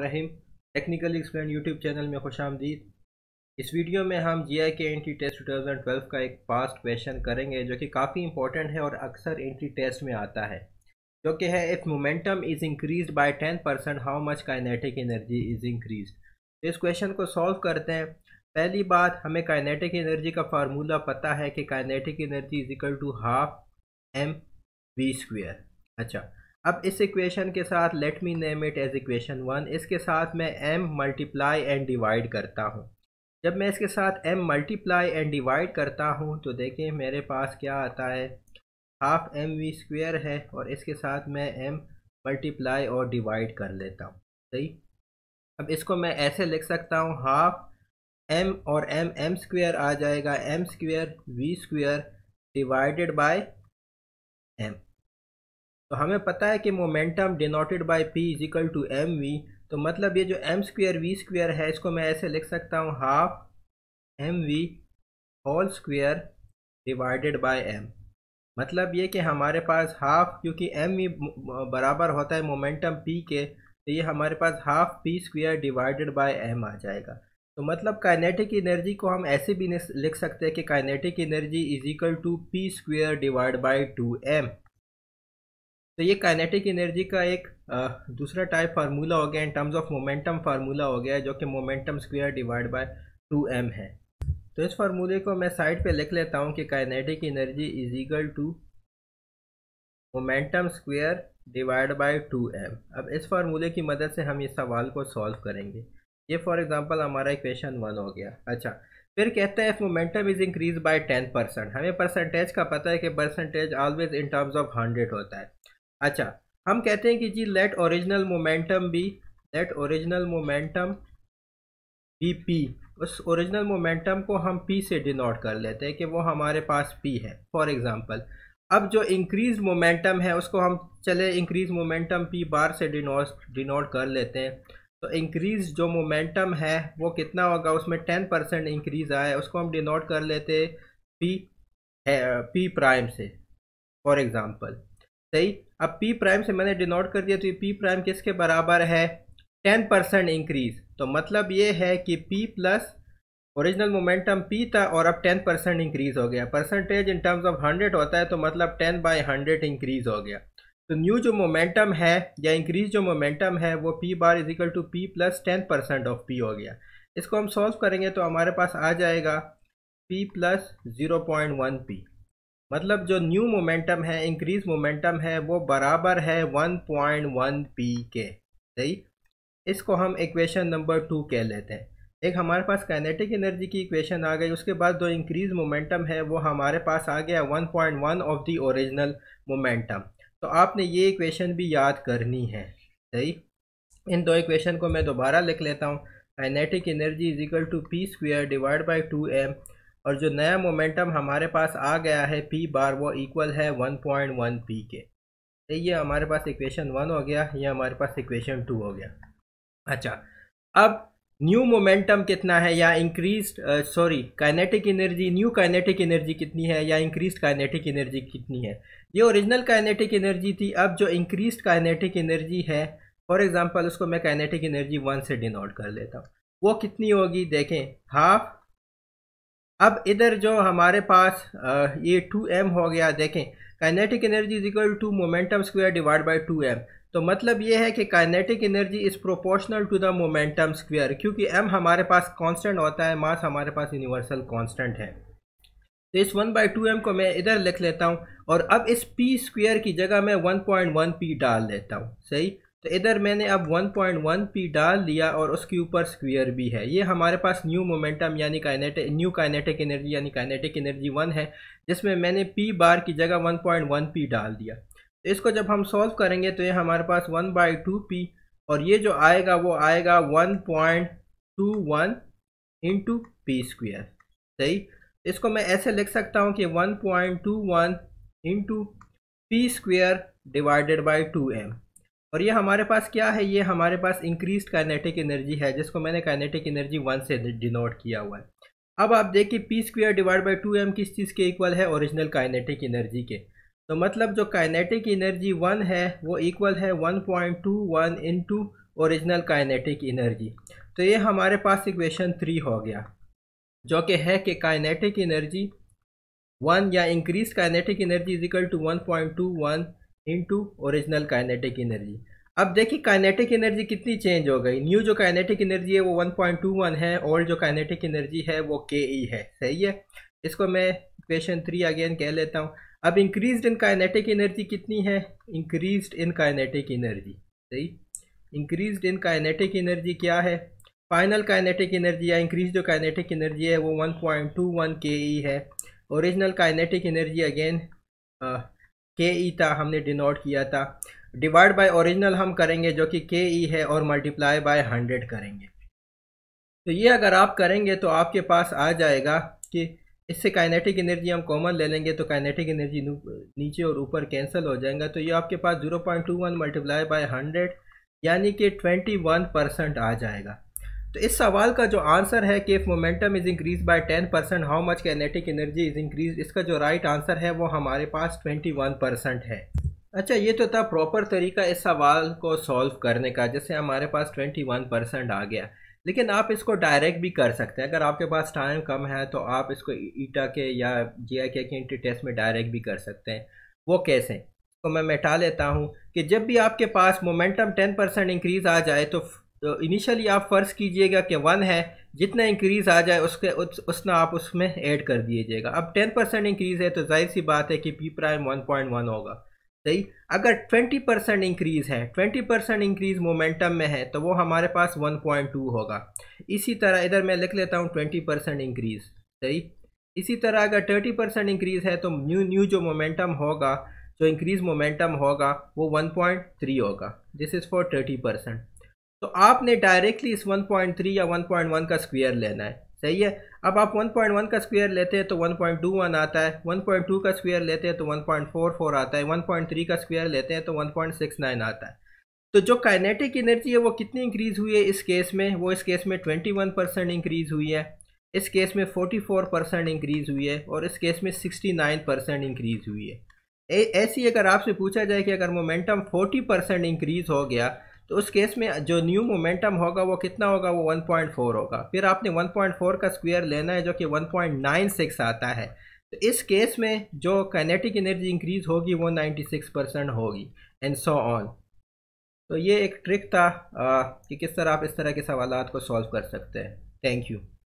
रहीम technically explain YouTube channel में खुश आमदीद इस वीडियो में हम जी आई के एंट्री टेस्ट 2012 का एक पास्ट क्वेश्चन करेंगे जो कि काफ़ी इंपॉर्टेंट है और अक्सर एंट्री टेस्ट में आता है जो कि है if momentum is increase by 10 percent how much kinetic energy is increase इस क्वेश्चन को सॉल्व करते हैं पहली बात हमें काइनेटिक एनर्जी का फार्मूला पता है कि kinetic energy is equal to half M V square अच्छा अब इस इक्वेशन के साथ let me name it as equation one इसके साथ मैं एम मल्टीप्लाई एंड डिवाइड करता हूँ जब मैं इसके साथ एम मल्टीप्लाई एंड डिवाइड करता हूँ तो देखें मेरे पास क्या आता है हाफ एम वी स्क्वेयर है और इसके साथ मैं एम मल्टीप्लाई और डिवाइड कर लेता हूँ सही अब इसको मैं ऐसे लिख सकता हूँ हाफ एम और एम एम स्क्वेयर आ जाएगा M square V square divided by M तो हमें पता है कि momentum denoted by P is equal to M V तो मतलब ये जो एम स्क्वेयर वी स्क्वेयर है इसको मैं ऐसे लिख सकता हूँ half M V whole square divided by M मतलब ये कि हमारे पास हाफ क्योंकि एम वी बराबर होता है मोमेंटम पी के तो ये हमारे पास half P square divided by M आ जाएगा तो मतलब काइनेटिक एनर्जी को हम ऐसे भी लिख सकते हैं कि kinetic energy is equal to P square divide by two M तो ये काइनेटिक एनर्जी का एक दूसरा टाइप फार्मूला हो गया in terms of momentum formula हो गया जो कि momentum square divide by two M है तो इस फार्मूले को मैं साइड पे लिख लेता हूँ कि kinetic energy is equal to momentum square divide by two M अब इस फार्मूले की मदद से हम इस सवाल को सॉल्व करेंगे ये फॉर एग्जांपल हमारा इक्वेशन वन हो गया अच्छा फिर कहता है if momentum is increase by ten percent हमें परसेंटेज का पता है कि percentage always in terms of hundred होता है अच्छा हम कहते हैं कि जी let original momentum be let original momentum be P उस ओरिजिनल मोमेंटम को हम पी से डिनोट कर लेते हैं कि वो हमारे पास पी है फॉर एग्ज़ाम्पल अब जो इंक्रीज मोमेंटम है उसको हम चले इंक्रीज मोमेंटम पी बार से डिनोट डिनोट कर लेते हैं तो इंक्रीज जो मोमेंटम है वो कितना होगा उसमें टेन परसेंट इंक्रीज़ आया उसको हम डिनोट कर लेते पी है, पी प्राइम से फॉर एग्ज़ाम्पल सही अब पी प्राइम से मैंने डिनोट कर दिया तो ये पी प्राइम किसके बराबर है टेन परसेंट इंक्रीज तो मतलब ये है कि P plus original momentum P था और अब टेन परसेंट इंक्रीज हो गया percentage in terms of hundred होता है तो मतलब टेन बाई हंड्रेड इंक्रीज हो गया तो न्यू जो मोमेंटम है या इंक्रीज जो मोमेंटम है वो P bar is equal to P plus ten percent of P हो गया इसको हम सॉल्व करेंगे तो हमारे पास आ जाएगा P plus zero point one P मतलब जो न्यू मोमेंटम है इंक्रीज मोमेंटम है वो बराबर है 1.1 पी के सही इसको हम इक्वेशन नंबर टू कह लेते हैं एक हमारे पास काइनेटिक एनर्जी की इक्वेशन आ गई उसके बाद जो इंक्रीज मोमेंटम है वो हमारे पास आ गया 1.1 ऑफ दी ओरिजिनल मोमेंटम तो आपने ये इक्वेशन भी याद करनी है सही इन दो इक्वेशन को मैं दोबारा लिख लेता हूँ kinetic energy is equal to P square divide by two M और जो नया मोमेंटम हमारे पास आ गया है पी बार वो इक्वल है वन पॉइंट वन पी के तो ये हमारे पास इक्वेशन वन हो गया ये हमारे पास इक्वेशन टू हो गया अच्छा अब न्यू मोमेंटम कितना है या increase sorry kinetic energy new kinetic energy कितनी है या इंक्रीज काइनेटिक एनर्जी कितनी है ये ओरिजिनल काइनेटिक एनर्जी थी अब जो इंक्रीज काइनेटिक एनर्जी है फॉर एग्जांपल उसको मैं काइनेटिक एनर्जी वन से डिनोट कर लेता हूँ वो कितनी होगी देखें हाफ अब इधर जो हमारे पास ये टू एम हो गया देखें kinetic energy is equal to momentum square divide by two M तो मतलब ये है कि kinetic energy is proportional to the momentum square क्योंकि एम हमारे पास कांस्टेंट होता है मास हमारे पास यूनिवर्सल कांस्टेंट है तो इस वन बाई टू एम को मैं इधर लिख लेता हूँ और अब इस पी स्क्वायर की जगह मैं वन पॉइंट वन पी डाल देता हूँ सही तो इधर मैंने अब 1.1 पी डाल दिया और उसके ऊपर स्क्वायर भी है ये हमारे पास न्यू मोमेंटम यानी काइनेटिक न्यू काइनेटिक एनर्जी यानी काइनेटिक एनर्जी वन है जिसमें मैंने पी बार की जगह 1.1 पी डाल दिया तो इसको जब हम सॉल्व करेंगे तो ये हमारे पास वन बाई टू पी और ये जो आएगा वो आएगा one point two one into P square सही इसको मैं ऐसे लिख सकता हूँ कि one point two one into P square divided by two M और ये हमारे पास क्या है ये हमारे पास इंक्रीज काइनेटिक एनर्जी है जिसको मैंने काइनेटिक एनर्जी वन से डिनोट किया हुआ है अब आप देखिए P square divide by two M किस चीज़ के इक्वल है ओरिजिनल काइनेटिक एनर्जी के तो मतलब जो काइनेटिक एनर्जी वन है वो इक्वल है one point two one into original kinetic energy तो ये हमारे पास इक्वेशन थ्री हो गया जो कि है कि काइनेटिक एनर्जी वन या increase kinetic energy equal to one point two one into original kinetic energy अब देखिए काइनेटिक एनर्जी कितनी चेंज हो गई न्यू जो काइनेटिक एनर्जी है वो 1.21 है ओल्ड जो काइनेटिक एनर्जी है वो के ई है सही है इसको मैं क्वेश्चन थ्री अगेन कह लेता हूँ अब इंक्रीज इन काइनेटिक एनर्जी कितनी है इंक्रीज इन काइनेटिक एनर्जी सही इंक्रीज इन काइनेटिक एनर्जी क्या है फाइनल काइनेटिक एनर्जी या इंक्रीज जो काइनेटिक एनर्जी है वो 1.21 के ई है ओरिजिनल काइनेटिक एनर्जी अगेन के ई e था हमने डिनोट किया था डिवाइड बाय ओरिजिनल हम करेंगे जो कि के ई e है और मल्टीप्लाई बाय हंड्रेड करेंगे तो ये अगर आप करेंगे तो आपके पास आ जाएगा कि इससे काइनेटिक एनर्जी हम कॉमन ले लेंगे तो काइनेटिक एनर्जी नीचे और ऊपर कैंसिल हो जाएगा तो ये आपके पास 0.21 मल्टीप्लाई बाय हंड्रेड यानी कि 21 परसेंट आ जाएगा तो इस सवाल का जो आंसर है कि if momentum is increase by ten percent how much kinetic energy is increase इसका जो राइट right आंसर है वो हमारे पास ट्वेंटी वन परसेंट है अच्छा ये तो था प्रॉपर तरीका इस सवाल को सॉल्व करने का जैसे हमारे पास ट्वेंटी वन परसेंट आ गया लेकिन आप इसको डायरेक्ट भी कर सकते हैं अगर आपके पास टाइम कम है तो आप इसको ईटा के या जी आई के एंट्री टेस्ट में डायरेक्ट भी कर सकते हैं वो कैसे तो मैं मिटा लेता हूँ कि जब भी आपके पास मोमेंटम टेन परसेंट इंक्रीज़ आ जाए तो तो इनिशियली आप फ़र्ज़ कीजिएगा कि वन है जितना इंक्रीज़ आ जाए उसके उस, उतना आप उसमें ऐड कर दीजिएगा अब टेन परसेंट इंक्रीज़ है तो जाहिर सी बात है कि P prime one point one होगा सही अगर ट्वेंटी परसेंट इंक्रीज़ है ट्वेंटी परसेंट इंक्रीज़ मोमेंटम में है तो वो हमारे पास वन पॉइंट टू होगा इसी तरह इधर मैं लिख लेता हूँ ट्वेंटी परसेंट इंक्रीज़ सही इसी तरह अगर थर्टी परसेंट इंक्रीज़ है तो न्यू न्यू जो मोमेंटम होगा जो इंक्रीज़ मोमेंटम होगा वो वन पॉइंट थ्री होगा this is for thirty percent तो आपने डायरेक्टली इस 1.3 या 1.1 का स्क्वायर लेना है सही है अब आप 1.1 का स्क्वायर लेते हैं तो 1.21 आता है 1.2 का स्क्वायर लेते हैं तो 1.44 आता है 1.3 का स्क्वायर लेते हैं तो 1.69 आता है तो जो काइनेटिक एनर्जी है वो कितनी इंक्रीज़ हुई है इस केस में वो इस केस में वन परसेंट इंक्रीज़ हुई है इस केस में फोर परसेंट इंक्रीज़ हुई है और इस केस में नाइन परसेंट इंक्रीज़ हुई है ऐसी अगर आपसे पूछा जाए कि अगर मोमेंटम 40 परसेंट इंक्रीज़ हो गया तो उस केस में जो न्यू मोमेंटम होगा वो कितना होगा वो 1.4 होगा फिर आपने 1.4 का स्क्वायर लेना है जो कि 1.96 आता है तो इस केस में जो काइनेटिक एनर्जी इंक्रीज होगी वो 96 परसेंट होगी एंड सो ऑन तो ये एक ट्रिक था आ, कि किस तरह आप इस तरह के सवाल को सॉल्व कर सकते हैं थैंक यू